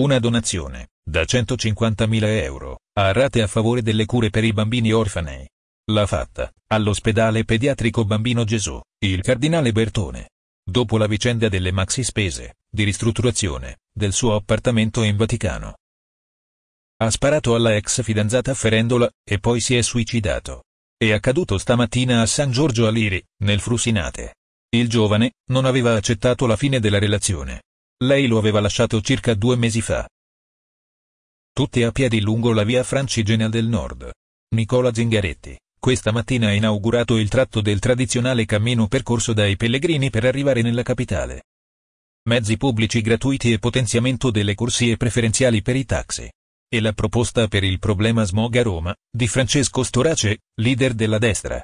Una donazione, da 150.000 euro, a rate a favore delle cure per i bambini orfanei. L'ha fatta, all'ospedale pediatrico Bambino Gesù, il cardinale Bertone. Dopo la vicenda delle maxi spese, di ristrutturazione, del suo appartamento in Vaticano. Ha sparato alla ex fidanzata ferendola, e poi si è suicidato. È accaduto stamattina a San Giorgio a Liri, nel Frusinate. Il giovane, non aveva accettato la fine della relazione, lei lo aveva lasciato circa due mesi fa. Tutti a piedi lungo la via Francigena del Nord. Nicola Zingaretti, questa mattina ha inaugurato il tratto del tradizionale cammino percorso dai pellegrini per arrivare nella capitale. Mezzi pubblici gratuiti e potenziamento delle corsie preferenziali per i taxi. E la proposta per il problema smog a Roma, di Francesco Storace, leader della destra,